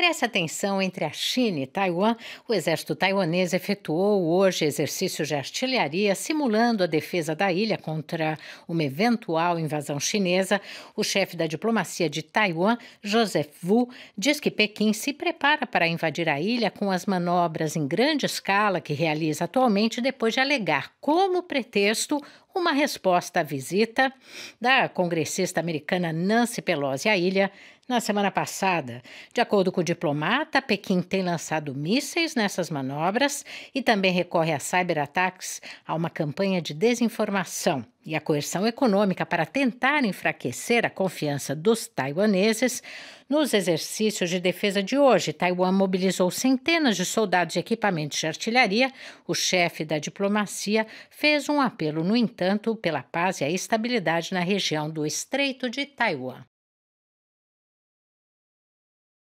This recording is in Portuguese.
Nessa tensão entre a China e Taiwan, o exército taiwanês efetuou hoje exercícios de artilharia simulando a defesa da ilha contra uma eventual invasão chinesa. O chefe da diplomacia de Taiwan, Joseph Wu, diz que Pequim se prepara para invadir a ilha com as manobras em grande escala que realiza atualmente depois de alegar como pretexto uma resposta à visita da congressista americana Nancy Pelosi à ilha na semana passada. De acordo com o diplomata, Pequim tem lançado mísseis nessas manobras e também recorre a cyberataques, a uma campanha de desinformação e a coerção econômica para tentar enfraquecer a confiança dos taiwaneses nos exercícios de defesa de hoje. Taiwan mobilizou centenas de soldados e equipamentos de artilharia. O chefe da diplomacia fez um apelo, no entanto, pela paz e a estabilidade na região do Estreito de Taiwan.